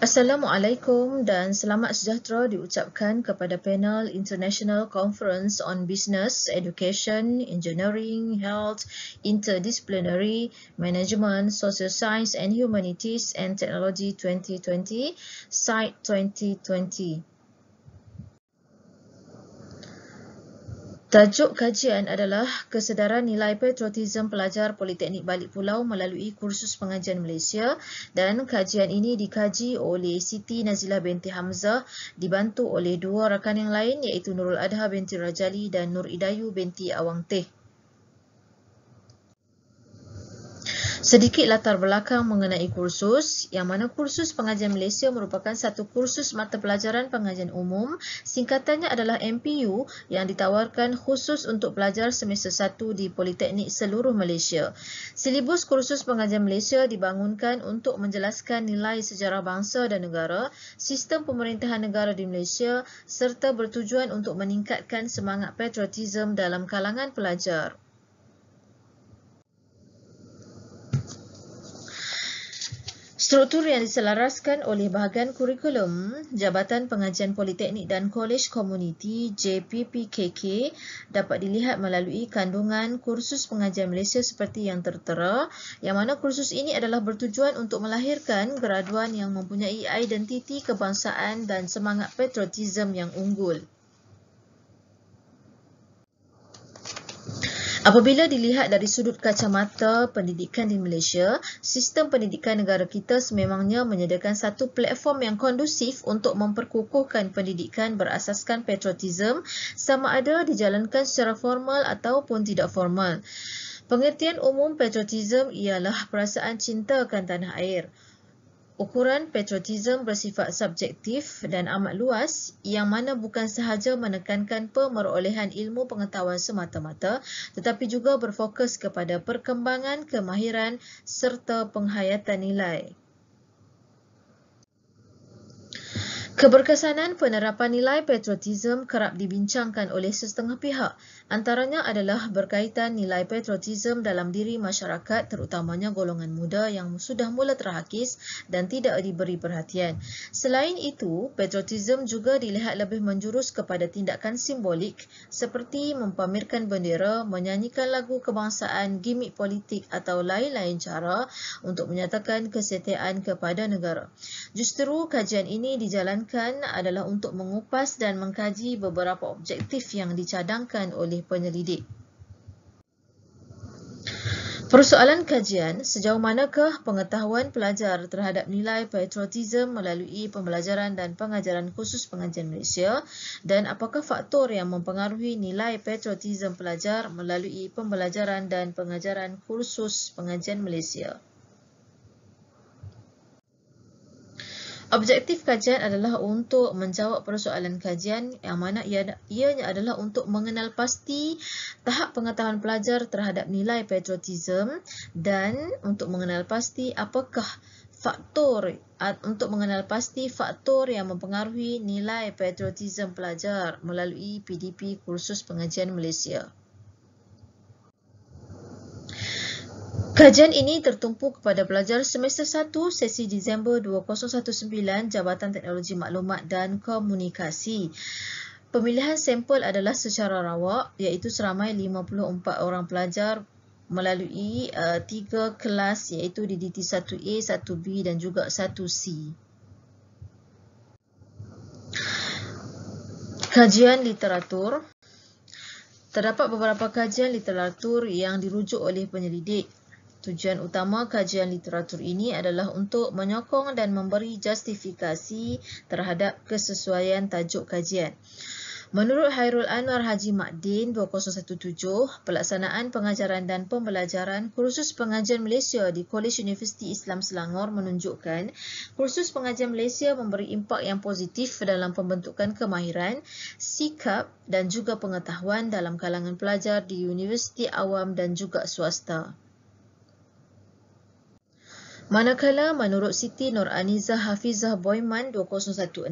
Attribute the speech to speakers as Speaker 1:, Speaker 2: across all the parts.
Speaker 1: Assalamualaikum dan selamat sejahtera diucapkan kepada panel International Conference on Business, Education, Engineering, Health, Interdisciplinary, Management, Social Science and Humanities and Technology 2020, Site 2020. Tajuk kajian adalah kesedaran nilai patriotism pelajar Politeknik Balik Pulau melalui kursus pengajian Malaysia dan kajian ini dikaji oleh Siti Nazilah binti Hamzah dibantu oleh dua rakan yang lain iaitu Nurul Adha binti Rajali dan Nur Idayu binti Awang Teh. Sedikit latar belakang mengenai kursus, yang mana kursus pengajian Malaysia merupakan satu kursus mata pelajaran pengajian umum, singkatannya adalah MPU yang ditawarkan khusus untuk pelajar semester 1 di Politeknik seluruh Malaysia. Silibus kursus pengajian Malaysia dibangunkan untuk menjelaskan nilai sejarah bangsa dan negara, sistem pemerintahan negara di Malaysia serta bertujuan untuk meningkatkan semangat patriotisme dalam kalangan pelajar. Struktur yang diselaraskan oleh bahagian kurikulum Jabatan Pengajian Politeknik dan Kolej Komuniti JPPKK dapat dilihat melalui kandungan kursus pengajian Malaysia seperti yang tertera yang mana kursus ini adalah bertujuan untuk melahirkan graduan yang mempunyai identiti kebangsaan dan semangat patriotisme yang unggul. Apabila dilihat dari sudut kacamata pendidikan di Malaysia, sistem pendidikan negara kita sememangnya menyediakan satu platform yang kondusif untuk memperkukuhkan pendidikan berasaskan patriotism sama ada dijalankan secara formal ataupun tidak formal. Pengertian umum patriotism ialah perasaan cinta akan tanah air. Ukuran patriotism bersifat subjektif dan amat luas yang mana bukan sahaja menekankan pemerolehan ilmu pengetahuan semata-mata tetapi juga berfokus kepada perkembangan kemahiran serta penghayatan nilai. Keberkesanan penerapan nilai patriotism kerap dibincangkan oleh setengah pihak Antaranya adalah berkaitan nilai patriotism dalam diri masyarakat terutamanya golongan muda yang sudah mula terhakis dan tidak diberi perhatian. Selain itu, patriotism juga dilihat lebih menjurus kepada tindakan simbolik seperti mempamerkan bendera, menyanyikan lagu kebangsaan, gimmick politik atau lain-lain cara untuk menyatakan kesetiaan kepada negara. Justeru kajian ini dijalankan adalah untuk mengupas dan mengkaji beberapa objektif yang dicadangkan oleh penyelidik. Persoalan kajian, sejauh manakah pengetahuan pelajar terhadap nilai patriotism melalui pembelajaran dan pengajaran khusus pengajian Malaysia dan apakah faktor yang mempengaruhi nilai patriotism pelajar melalui pembelajaran dan pengajaran khusus pengajian Malaysia? Objektif kajian adalah untuk menjawab persoalan kajian yang mana ianya adalah untuk mengenal pasti tahap pengetahuan pelajar terhadap nilai patriotism dan untuk mengenal pasti apakah faktor untuk mengenal pasti faktor yang mempengaruhi nilai patriotism pelajar melalui PDP kursus pengajian Malaysia. Kajian ini tertumpu kepada pelajar semester 1 sesi Disember 2019 Jabatan Teknologi Maklumat dan Komunikasi. Pemilihan sampel adalah secara rawak iaitu seramai 54 orang pelajar melalui uh, tiga kelas iaitu di DDT 1A, 1B dan juga 1C. Kajian literatur Terdapat beberapa kajian literatur yang dirujuk oleh penyelidik Tujuan utama kajian literatur ini adalah untuk menyokong dan memberi justifikasi terhadap kesesuaian tajuk kajian. Menurut Hairul Anwar Haji Makdin 2017, pelaksanaan pengajaran dan pembelajaran kursus pengajian Malaysia di Kolej Universiti Islam Selangor menunjukkan kursus pengajian Malaysia memberi impak yang positif dalam pembentukan kemahiran, sikap dan juga pengetahuan dalam kalangan pelajar di universiti awam dan juga swasta. Manakala menurut Siti Nur Aniza Hafizah Boyman 2016,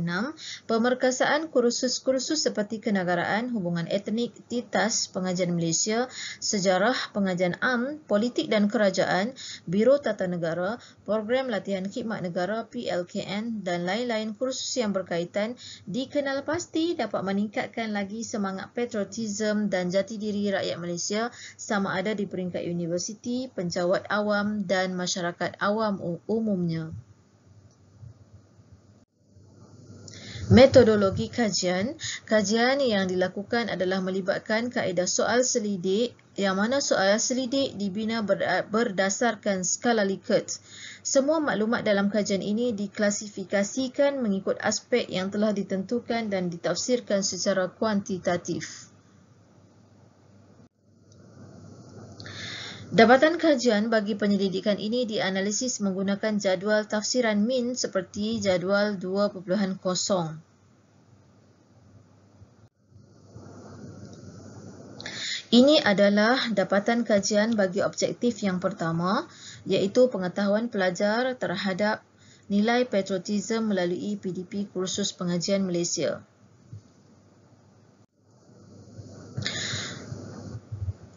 Speaker 1: pemerkasaan kursus-kursus seperti kenegaraan, hubungan etnik, titas, pengajian Malaysia, sejarah, pengajian am, politik dan kerajaan, biro tata negara, program latihan khidmat negara PLKN dan lain-lain kursus yang berkaitan dikenal pasti dapat meningkatkan lagi semangat patriotisme dan jati diri rakyat Malaysia sama ada di peringkat universiti, pencawat awam dan masyarakat awam awam umumnya. Metodologi kajian, kajian yang dilakukan adalah melibatkan kaedah soal selidik yang mana soal selidik dibina berdasarkan skala Likert. Semua maklumat dalam kajian ini diklasifikasikan mengikut aspek yang telah ditentukan dan ditafsirkan secara kuantitatif. Dapatan kajian bagi penyelidikan ini dianalisis menggunakan jadual tafsiran min seperti jadual 2.0. Ini adalah dapatan kajian bagi objektif yang pertama iaitu pengetahuan pelajar terhadap nilai patriotisme melalui PDP kursus pengajian Malaysia.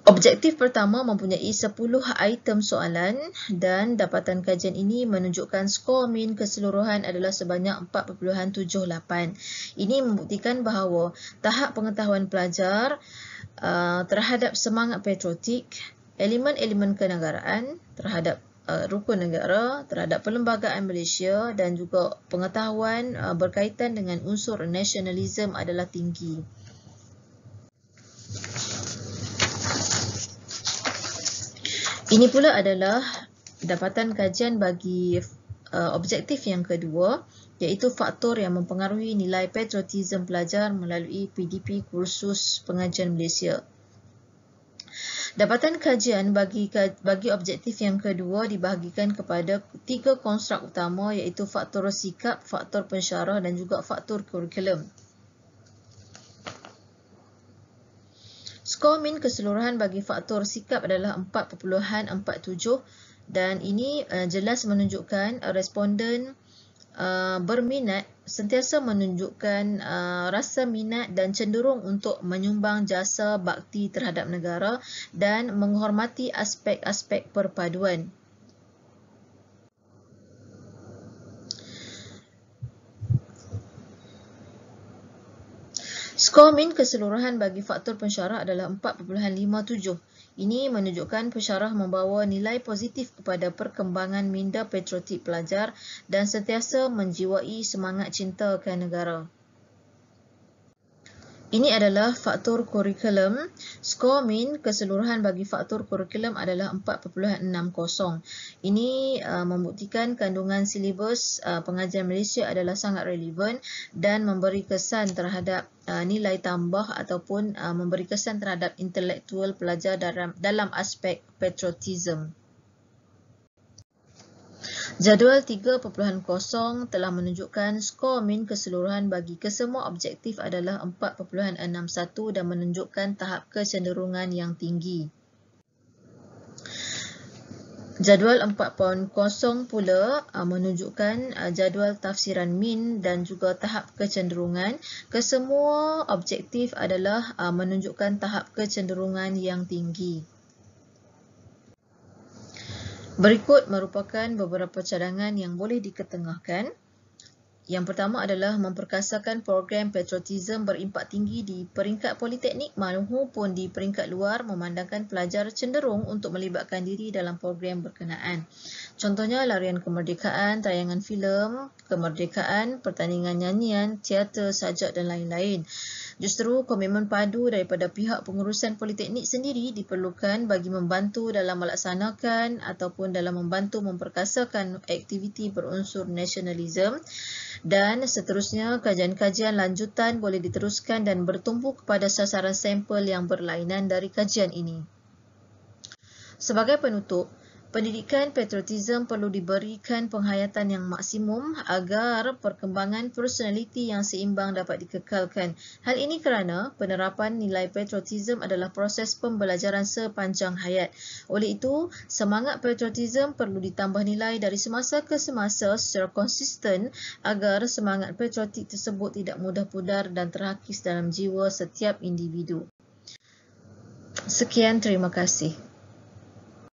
Speaker 1: Objektif pertama mempunyai 10 item soalan dan dapatan kajian ini menunjukkan skor min keseluruhan adalah sebanyak 4.78. Ini membuktikan bahawa tahap pengetahuan pelajar uh, terhadap semangat patriotik, elemen-elemen kenegaraan terhadap uh, rukun negara, terhadap perlembagaan Malaysia dan juga pengetahuan uh, berkaitan dengan unsur nasionalisme adalah tinggi. Ini pula adalah dapatan kajian bagi uh, objektif yang kedua iaitu faktor yang mempengaruhi nilai patriotism pelajar melalui PDP kursus pengajian Malaysia. Dapatan kajian bagi bagi objektif yang kedua dibahagikan kepada tiga konstrukt utama iaitu faktor sikap, faktor pensyarah dan juga faktor kurikulum. Skor min keseluruhan bagi faktor sikap adalah 4.47 dan ini uh, jelas menunjukkan responden uh, berminat sentiasa menunjukkan uh, rasa minat dan cenderung untuk menyumbang jasa bakti terhadap negara dan menghormati aspek-aspek perpaduan. Skor min keseluruhan bagi faktor pensyarah adalah 4.57. Ini menunjukkan pensyarah membawa nilai positif kepada perkembangan minda patriotik pelajar dan sentiasa menjiwai semangat cinta ke negara. Ini adalah faktor kurikulum. Skor min keseluruhan bagi faktor kurikulum adalah 4.60. Ini uh, membuktikan kandungan silibus uh, pengajian Malaysia adalah sangat relevan dan memberi kesan terhadap uh, nilai tambah ataupun uh, memberi kesan terhadap intelektual pelajar dalam, dalam aspek patriotism. Jadual 3.0 telah menunjukkan skor min keseluruhan bagi kesemua objektif adalah 4.61 dan menunjukkan tahap kecenderungan yang tinggi. Jadual 4.0 pula uh, menunjukkan uh, jadual tafsiran min dan juga tahap kecenderungan. Kesemua objektif adalah uh, menunjukkan tahap kecenderungan yang tinggi. Berikut merupakan beberapa cadangan yang boleh diketengahkan. Yang pertama adalah memperkasakan program patriotism berimpak tinggi di peringkat politeknik maupun di peringkat luar memandangkan pelajar cenderung untuk melibatkan diri dalam program berkenaan. Contohnya larian kemerdekaan, tayangan filem, kemerdekaan, pertandingan nyanyian, teater, sajak dan lain-lain. Justeru komitmen padu daripada pihak pengurusan politeknik sendiri diperlukan bagi membantu dalam melaksanakan ataupun dalam membantu memperkasakan aktiviti berunsur nasionalisme dan seterusnya kajian-kajian lanjutan boleh diteruskan dan bertumpu kepada sasaran sampel yang berlainan dari kajian ini. Sebagai penutup, Pendidikan patriotism perlu diberikan penghayatan yang maksimum agar perkembangan personaliti yang seimbang dapat dikekalkan. Hal ini kerana penerapan nilai patriotism adalah proses pembelajaran sepanjang hayat. Oleh itu, semangat patriotism perlu ditambah nilai dari semasa ke semasa secara konsisten agar semangat patriotik tersebut tidak mudah pudar dan terhakis dalam jiwa setiap individu. Sekian, terima kasih.